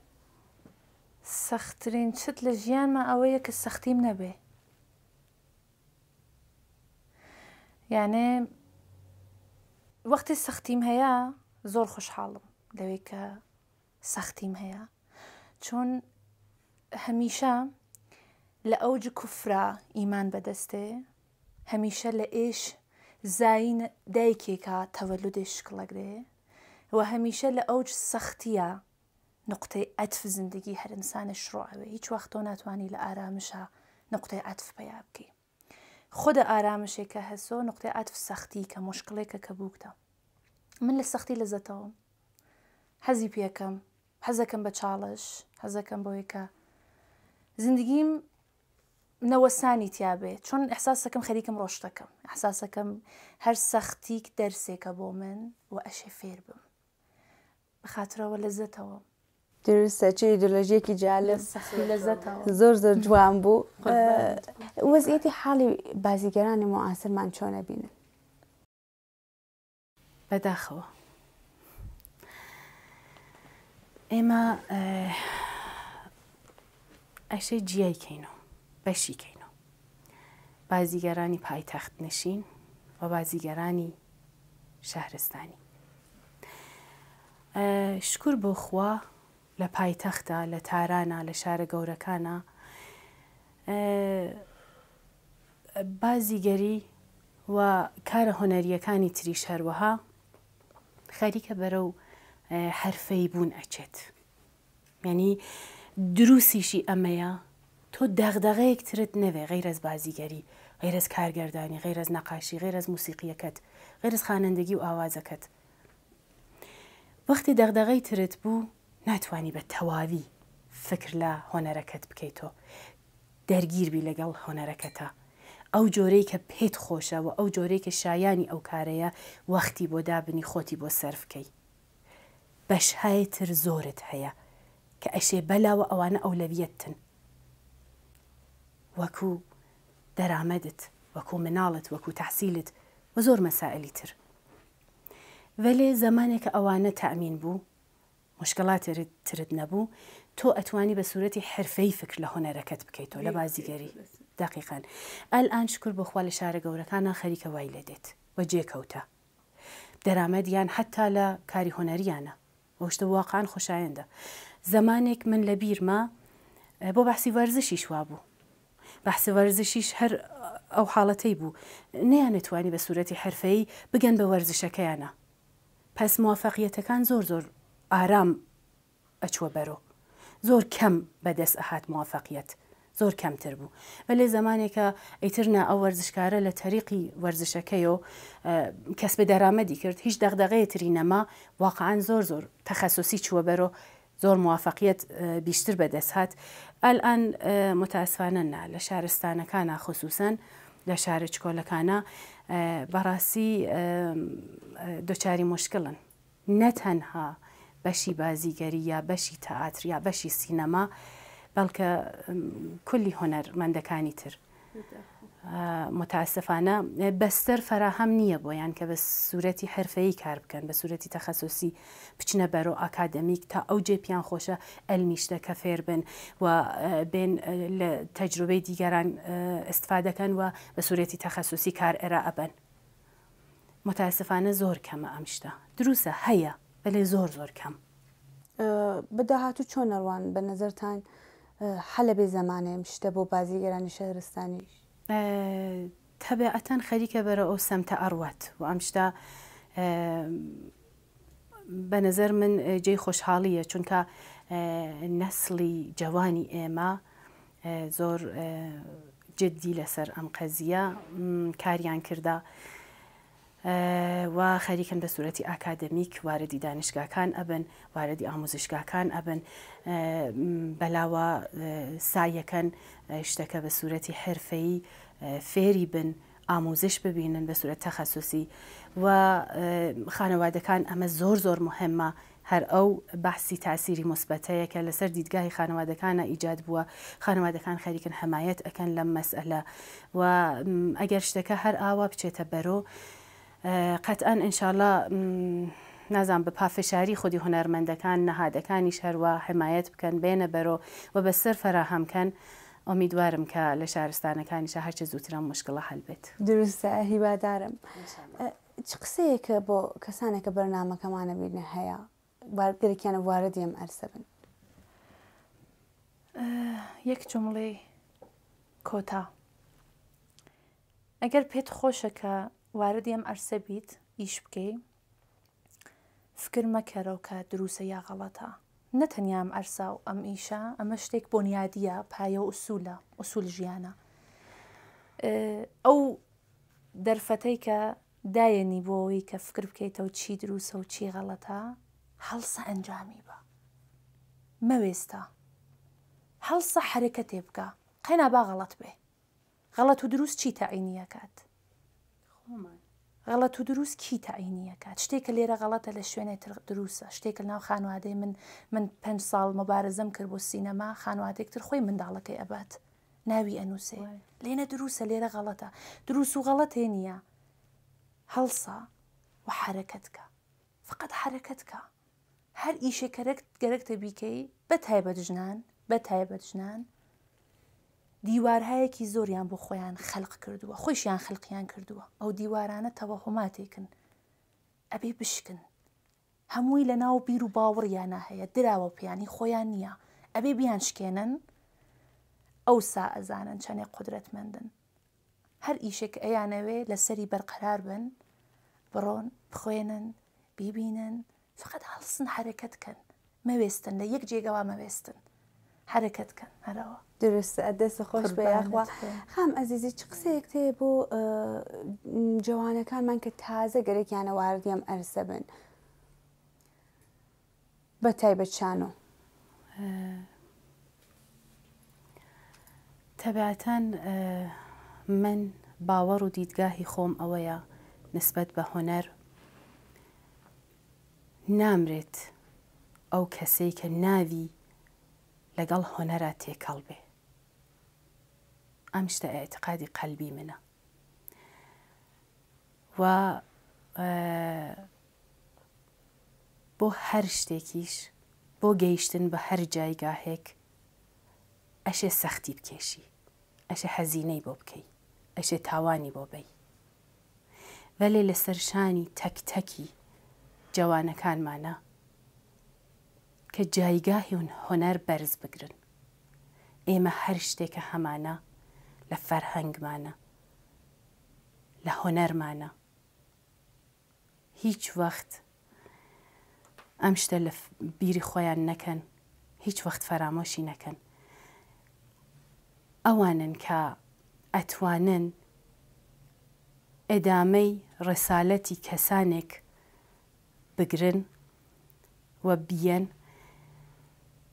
سەختترین چت لە ژیانمە ئەوەیە کە سەختیم نەبێ یانێ وەختی سەختیم هەیە زۆر خوشحاڵم لەوێ کە سەختیم هەیە چۆن هەمیشە لە ئەوج کوفرا ئیمان بەدەستێ هەمیشە لە ئێش زین دایکێکە تەوەلو دێشکڵەگرێ و هەمیشە لە ئەوج سەختیە نقطەی ئەتف زندگی هەر ئینسانە شڕعوێ هیچ وەختۆ ناتوانانی لە ئارامشە نقطەی ئەتف پیا بکەی خۆدە ئارامشێکە هەسۆ نقطەی ئەتف سەختی کە مشکلێکە کە بووکتە من لە سەختی لەزەتەوە حەزی پێەکەم حەزەکەم بە چاڵش حەزەکەم بۆیکە زندگیم نەوەسانی تیاابێت چۆن ئەحساسەکەم خەریکم ڕۆشتەکەم ئەحساسەکەم هەر سەختیک دەرسێکە بۆ من و ئەشێ فێر بم بخاترەوە لەزەتەوە
درسته چه ایدولوژی که جالب زور زور جوان بو وضعیت حالی بازیگران معاصر من چونه بینه بداخوا
اما اشه جی کینو بشی کینو بازیگرانی پایتخت نشین و بازیگرانی شهرستانی شکر بخوا لە پایتەختە لە تارانە لە شارە گەورەکانە بازیگەری و کارە هۆنەریەکانی تریش هەروەها خەریکە بەرە و حرفەی بوون ئەچێت ینی دروسیشی ئەمەیە تۆ دەغدەغەیەک ترت نەوێ غیرەز بازیگەری غیرەز کارگردانی غیرەز نەقاشی غیرەز موسیقیەکەت غیرز خانەندەگی و ئاوازەکەت وەختی دەغدەغەی ترت بوو ناتانی بە تەواوی فکر لە هۆنەرەکەت بکەیتەوە دەرگیربی لەگەڵ هۆنەرەکەتە ئەو جۆرەی کە پێت خۆشەوە ئەو جۆرەی کە شایانی ئەو کارەیە وەختی بۆ دابنی خۆتی بۆ سەرفکەی بەشهایتر زۆرت هەیە کە ئەشێ بەلاوە ئەوانە ئەولەویەتن وەکوو دەرامەدت وەکوو مناڵت وەکوو تحسیلت و زۆر مەسائلی تر وەلێ زمانێک کە ئەوانە تەمین بوو مشکلاتی ترت نەبوو تۆ ئەتوانی بە سوورەتی حرفەی فکر لە هۆنەرەکەت بکەیتەوە لە بازیگەری دقیقان ئەل ئان شکر بۆخوا لە شارە گەورەکانە خەریکە وای لە دێت بە جێکەوتە دەرامەدیان حتا لە کاری هۆنەریانە وەشتە واقعان خۆشایەندە زمانێک من لە بیرما بۆ بەحسی وەرزشی شوا بوو بەحسە وەرزشیش هەر ئەو حاڵەتەی بوو نەیانەتوانی بە سوورەتی حرفەی بگەن بە وەرزشەکەیانە پس موافەقیەتەکان زۆر زۆر ئارام ئەچوە بەرۆ زۆر کەم بەدەست ئەهات موواافقیت زۆر کەمتر بوو بە لێ زمانێکە ئەیترنا ئەو وەرزشکارە لە تەریقی وەرزشەکەیەوە کەس بە دەرامەدی کرد هیچ دەغدەغەیە تری نەما واقعان زۆر زۆر تەخەسوسی چوە بەرۆ زۆر موواافقیت بیشتر بەدەست هاات ئەلان متاسفانە نا لە شارستانەکانە خصوسن لە شارە چکۆلەکانە بەڕاستی دۆچاری مشکڵن نەتەنها. بەشی بازیگەری یا بەشی تەعاتر یا بەشی سینەما بەڵکە کولی هۆنەرمەندەکانی تر متاسەفانە بەستەر فراهەم نییە بۆیان کە بە سوورەتی حرفەیە کار بکەن بە سوورەتی تەخەسوسی بچنە بەرەو ئاکادەمیک تا ئەو جێپیان خۆشە ئەلمیشتە کە فێر بن و بێن لە تەجروبەی دیگەران ئستفادەکەن و بە سوورەتی تەخەسوسی کار ئێرا ئەبەن متاسەفانە زۆر کەمە ئەمشتا دروسە هەیە بەلێ زۆر زۆر کەم
بەداهاتوو چۆن نەڕوان بە نظرتان حەلە بێ زمانێم شتە بۆ بازیگەرانی شەهرستانی تەبێعەتەن خەریکە بەرە ئەو سەمتە
ئەڕوات و ئەم شتا بە نظر من جێی خۆشحاڵیە چونکە نەسلی جوانی ئێمە زۆر جددی لەسەر ئەم قەزیە کاریان کردا. وا خەریکن بە سوەتی ئاکادەمیک واردی دانیشگاکان ئەبن واردی ئامۆزشگاکان ئەبن بەلاوە سایەکەن شتەکە بە سوەتی حرفەی فێری بن ئامۆزش ببینن بە سوەت تەخەسوسی و خانەوادەکان ئەمە زۆر زۆر مهمە هەر ئەو بەحسی تاسیری مثبەتەیەکە لەسەر دیدگاهی خانەوادەکانە ئیجاد بووە خانەوادەکان خەریکن هەمایەت ئەەکەن لەم مەسئلە و ئەگەر شتەکە هەر ئاوا بچێتە بەرۆ قەتەن ئینشاالله نازان بە پافشاری خودی هوەرمەندەکان نەهادەکانی شەروە حمایەت بکەن بێنە بەرۆ و بەسەر فەراهەمکەن. ئۆمیدوارم کە لە شارستانەکانیش هەرچە زووتران مشکڵە هەلبێت
دروستە هیوادارم چ قسەیەکە بۆ کەسانێکە بەرنمەکەمانە بینە هەیە بارگەێکیانە
وارە دیم ئەرسە بن یەک جمڵی کۆتا ئەگەر پێت خۆشەکە وارە دێم ئەرسە بیت ئیش بکەی فکر مەکەرەوە کە دروسە یا غەڵەتە نەتەنیام ئەرسا و ئەم ئیشە ئەمە شتێک بۆنیادیە پایە و ئوسولە ئوسول ژیانە ئەو دەرفەتەی کە دایەنی بۆەوەی کە فکر بکەیتەوە چی دروسە و چی غەڵەتە هەڵسە ئەنجامی بە مەوێستە هەڵسە حرەکە تێ بکە قەنا با غەڵەت بێ غەڵەت و دروست چی تەعینیەکات غەڵەت و دروست کی تاعینیە کات شتێکە لێرە غەڵەتە لە شوێنێ دروستە شتێکە ناو خانوادەی من من پێ ساڵ مبارزم کرد بۆ سینەما خانوادێکتر خۆی منداڵەکەی ئەبات ناوی ئەنووسێ لێنە دروستە لێرە غەڵەتە دروست و غەڵەتێ نییە هەڵسا و حرەکەتکە فقط حرەکەتکە هەر ئیشێ کەرەک گەرەک تەبیکەی بە تایبەت ژنان بە تایبەت ژنان دیوارهایەکی زۆریان بۆ خۆیان خەلق کردووە خۆشیان خەلقیان کردووە ئەو دیوارانە تەوەهۆماتێکن ئەبێ بشکن هەمووی لە ناو بیر و باوەڕیانە هەیە دراوە پیانی خۆیان نییە ئەبێ بیان شکێنن ئەوسا ئەزانن چەندێ قدرەتمەندن هەر ئیشێک ئەیانەوێ لەسەری بەرقەرار بن بڕۆن بخوێنن بیبینن فقط هەڵسن حرکەتکەن مەوێستن لە یەک جێگەوا مەوێستن حرکەتکەن هەرەوە
درستە دەستە خۆش بە یاخوا خام ئەزیزی چ قسەیەک تێ بۆ جوانەکانمان کە تازە گەرەێکیانە واردیم ئەرسە بن بە تایبەت چانۆ
تەباتەن من باوەڕ و دیدگاهی خۆم ئەوەیە نسبەت بە هۆنەر نامرێت ئەو کەسەی کە ناوی لەگەڵ هۆنەرە تێکەڵ بێ ئەم شتە ئاعتقادی قەلبی منە و بۆ هەر شتێکیش بۆ گەیشتن بە هەر جایگاهێک ئەشێ سەختی بکێشی ئەشە حەزینەی بۆ بکەی ئەشێ تاوانی بۆ بی بەلێ لە سەرشانی تەکتەکی جوانەکانمانە کە جایگاهی و هۆنەر بەرز بگرن ئێمە هەر شتێکە هەمانە لە فەرهەنگمانە لە هۆنەرمانە هیچ وەخت ئەم شتە لە بیری خۆیان نەکەن هیچ وەخت فەرامۆشی نەکەن ئەوانن کە ئەتوانن ئەدامەی ڕسالەتی کەسانێک بگرن و بیەن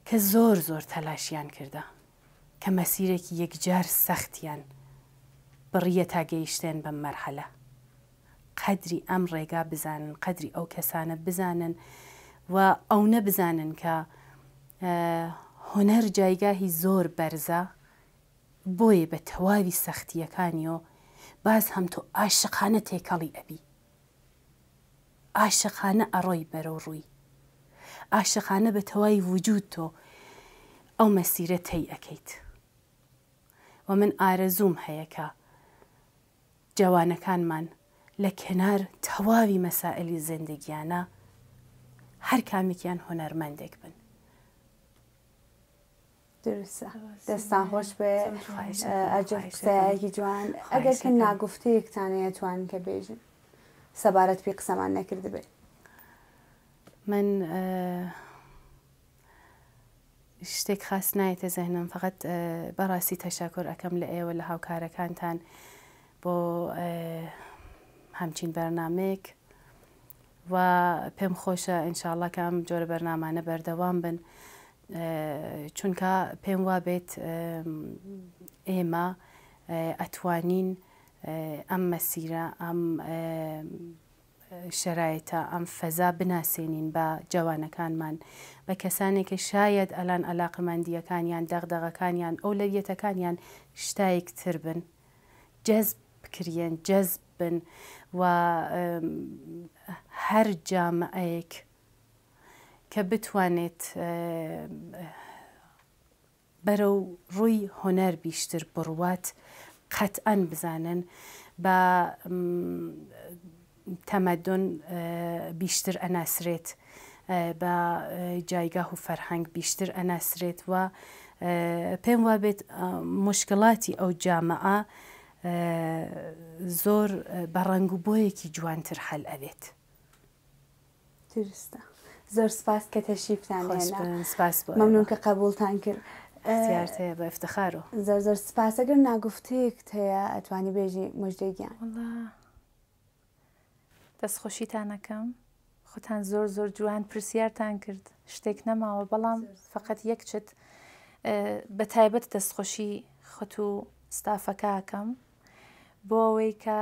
کە زۆر زۆر تەلاشیان کردە کە مەسیرێکی یەکجار سەختیان بڕیە تا گەیشتێن بەم مەرحەلە قەدری ئەم ڕێگا بزانن قەدری ئەو کەسانە بزانن و ئەو نەبزانن کە هۆنەر جایگاهی زۆر بەرزە بۆیە بە تەواوی سەختیەکانیەوە باز هەم تۆ ئاشقانە تێکەڵی ئەبی ئاشقانە ئەڕۆی بەرەو ڕووی ئاشقانە بە تەواوی وجود تۆ ئەو مەسیرە تەی ئەەکەیت. و من ئارەزوم جوانکان من لە تواوی تەواوی زندگیانا زندگیانە هەر کامێکیان
درست دستان خوش به به ئەجەکی جوان نگفته یک تانه توان که بیش سبارت پێی قسەمان نکرده بی
من شتێک خاص نایەتە زەهنم فقط بەڕاستی تەشاکر ئەەکەم لە ئێوە لە هاوکارەکانتان بۆ هەمچین بەرنمێک و پێم خۆشە ئینشاءڵەکەم جۆرە بەرنمانە بەردەوام بن چونکە پێم وا بێت ئێمە ئەتوانین ئەم مەسیرە ئەم شرایەتە ئەم فەزا بناسیێنین بە جوانەکانمان بە کەسانێکی شاید ئەلان ئەلاقمەندیەکانیان دەغدەغەکانیان ئەو لەویەتەکانیان شتایەکتر بن جەزب بکرێن جەزب بن و هەر جامعەیەک کە بتوانێت بەرە و ڕووی هۆنەر بیشتر بڕوات قەتەن بزانن بە تەمەدون بیشتر ئەناسرێت. بە جایگاه و فەرهەنگ بیشتر ئەناسرێت وە پێم وا بێت مشکلاتی ئەو جامەعە زۆر بە ڕنگ و بۆیەکی جوانتر هەل ئەبێت.
درستە. زۆر سپاس کە تەشیفتان
سپاس مەمنون
کە قبولتان کرد.
هەیە
بە افتخار و زۆر زۆر سپاسەگر ناگفتەیەکت هەیە ئەتوانی بێژی مژدەگیان
دەستخۆشیتانەکەم. خۆتان زۆر زۆر جوان پرسیارتان کرد شتێک نەماوە بەڵام فقط یەکچت بە تایبەت دەستخۆشی خەت و ستافەکەکەم بۆ ئەوەی کە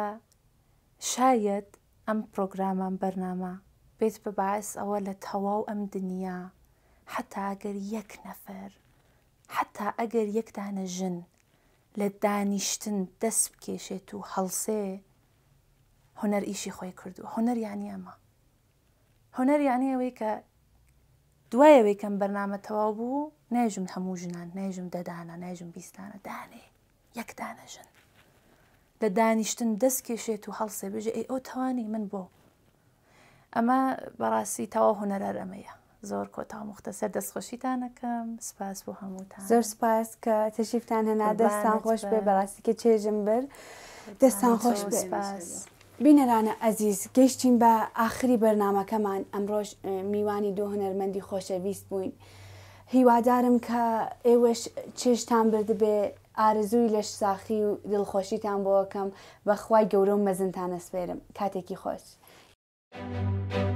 شاید ئەم پرۆگرامان بەرنامە بێت بە باعس ئەوە لە تەواو ئەم دنیا حتا ئەگەر یەک نەفەر حتا ئەگەر یەکدانە ژن لە دانیشتن دەست بکێشێت و هەڵسێ هۆنەر ئیشی خۆی کردو هۆنەر یانیەمە هۆنەریانەیە ئەوەی کە دوایەوەی کەم بەرنامە تەواو بوو نێژم هەموو ژنان نێژم دەدانە نێژم بیستانە دانێ یەکدانەژن لە دانیشتن دەست کێشێت و هەڵسێ بژێ ئەی ئەو توانی من بۆ ئەمە بەڕاستی تەواو هوەرەر ئەمەیە زۆر کۆتا مختەسەر دەستخۆشیتانەکەم سپاس بۆ هەمووتان زۆر
سپاس کە تەشیفتان هەنا دەستان خۆش بێ بەڕاستیکە چێژم بر دەستان خۆش سپاس. بینەرانە ئەزیز گەشتین بە ئاخری بەرنمەکەمان ئەمڕۆژ میوانی دو هەنەرمەندی خۆشەویست بووین. هیوادارم کە ئێوەش چێشتان بردبێ ئارزووی لەش ساخی و دڵخۆشیتان بۆەکەم بەخوای گەورە و مەزنتان ئەسپێرم کاتێکی خۆش. Thank you.